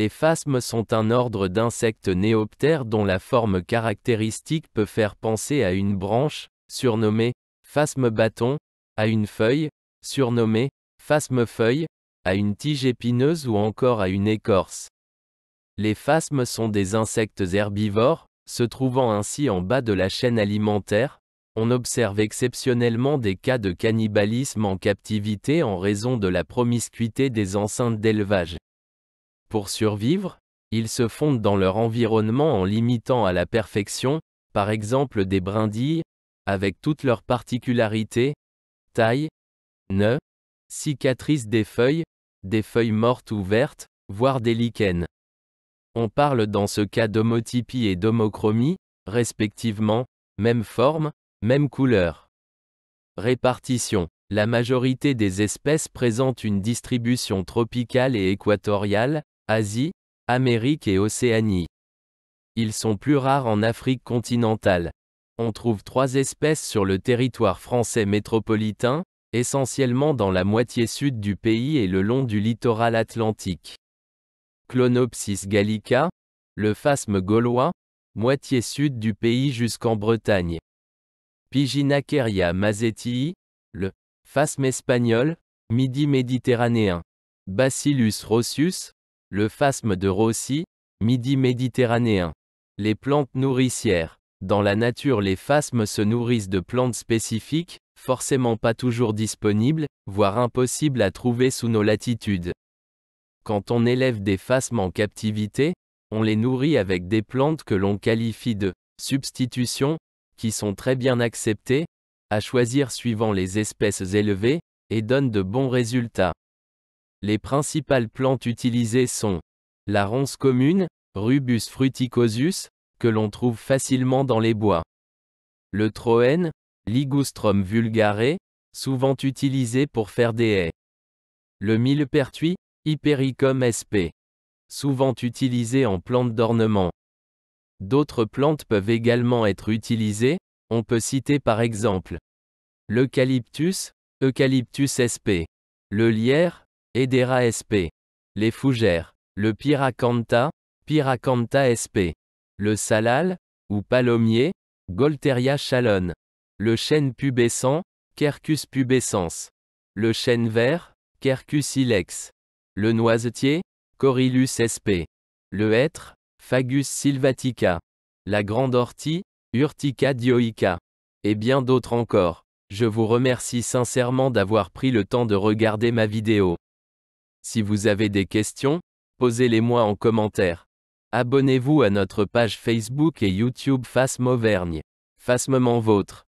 Les phasmes sont un ordre d'insectes néoptères dont la forme caractéristique peut faire penser à une branche, surnommée phasme bâton, à une feuille, surnommée phasme feuille, à une tige épineuse ou encore à une écorce. Les phasmes sont des insectes herbivores, se trouvant ainsi en bas de la chaîne alimentaire. On observe exceptionnellement des cas de cannibalisme en captivité en raison de la promiscuité des enceintes d'élevage. Pour survivre, ils se fondent dans leur environnement en l'imitant à la perfection, par exemple des brindilles, avec toutes leurs particularités, taille, nœuds, cicatrices des feuilles, des feuilles mortes ou vertes, voire des lichens. On parle dans ce cas d'homotypie et d'homochromie, respectivement, même forme, même couleur. Répartition. La majorité des espèces présente une distribution tropicale et équatoriale, Asie, Amérique et Océanie. Ils sont plus rares en Afrique continentale. On trouve trois espèces sur le territoire français métropolitain, essentiellement dans la moitié sud du pays et le long du littoral atlantique. Clonopsis gallica, le phasme gaulois, moitié sud du pays jusqu'en Bretagne. Piginacaria mazetii, le phasme espagnol, midi méditerranéen. Bacillus rossius le phasme de Rossi, midi méditerranéen. Les plantes nourricières. Dans la nature les phasmes se nourrissent de plantes spécifiques, forcément pas toujours disponibles, voire impossibles à trouver sous nos latitudes. Quand on élève des phasmes en captivité, on les nourrit avec des plantes que l'on qualifie de substitutions, qui sont très bien acceptées, à choisir suivant les espèces élevées, et donnent de bons résultats. Les principales plantes utilisées sont la ronce commune, Rubus fruticosus, que l'on trouve facilement dans les bois. Le troène, Ligustrum vulgare, souvent utilisé pour faire des haies. Le millepertuis, Hypericum sp. Souvent utilisé en plante d'ornement. D'autres plantes peuvent également être utilisées, on peut citer par exemple l'eucalyptus, Eucalyptus sp. Le lierre, Edera SP. Les fougères. Le Piracanta, Piracanta SP. Le salal, ou palomier, Golteria chalone. Le chêne pubescent, Quercus pubescens. Le chêne vert, Quercus ilex. Le noisetier, Corylus sp. Le hêtre, Fagus sylvatica. La grande ortie, Urtica dioica. Et bien d'autres encore. Je vous remercie sincèrement d'avoir pris le temps de regarder ma vidéo. Si vous avez des questions, posez-les-moi en commentaire. Abonnez-vous à notre page Facebook et YouTube Fasme Auvergne. moment vôtre.